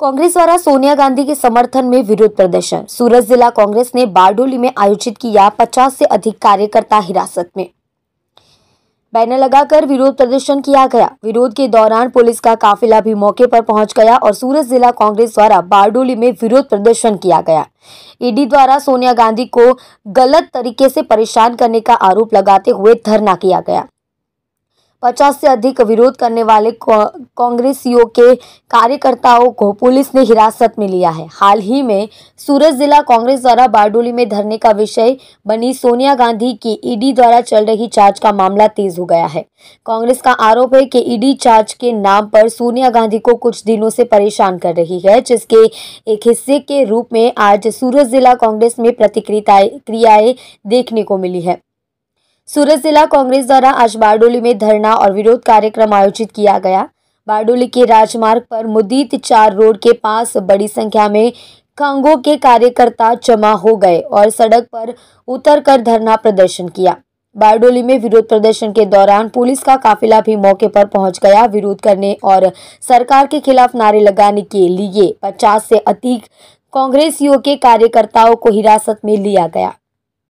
कांग्रेस द्वारा सोनिया गांधी के समर्थन में विरोध प्रदर्शन सूरत जिला कांग्रेस ने बारडोली में आयोजित किया 50 से अधिक कार्यकर्ता हिरासत में बैनर लगाकर विरोध प्रदर्शन किया गया विरोध के दौरान पुलिस का काफिला भी मौके पर पहुंच गया और सूरत जिला कांग्रेस द्वारा बारडोली में विरोध प्रदर्शन किया गया ईडी द्वारा सोनिया गांधी को गलत तरीके से परेशान करने का आरोप लगाते हुए धरना किया गया पचास से अधिक विरोध करने वाले कांग्रेसियों के कार्यकर्ताओं को पुलिस ने हिरासत में लिया है हाल ही में सूरत जिला कांग्रेस द्वारा बारडोली में धरने का विषय बनी सोनिया गांधी की ईडी द्वारा चल रही चार्ज का मामला तेज हो गया है कांग्रेस का आरोप है कि ईडी चार्ज के नाम पर सोनिया गांधी को कुछ दिनों से परेशान कर रही है जिसके एक हिस्से के रूप में आज सूरत जिला कांग्रेस में प्रतिक्रियाएं देखने को मिली है सूरत जिला कांग्रेस द्वारा आज बारडोली में धरना और विरोध कार्यक्रम आयोजित किया गया बारडोली के राजमार्ग पर मुदीत चार रोड के पास बड़ी संख्या में कांगो के कार्यकर्ता जमा हो गए और सड़क पर उतरकर धरना प्रदर्शन किया बारडोली में विरोध प्रदर्शन के दौरान पुलिस का काफिला भी मौके पर पहुंच गया विरोध करने और सरकार के खिलाफ नारे लगाने के लिए 50 से अधिक कांग्रेसियों के कार्यकर्ताओं को हिरासत में लिया गया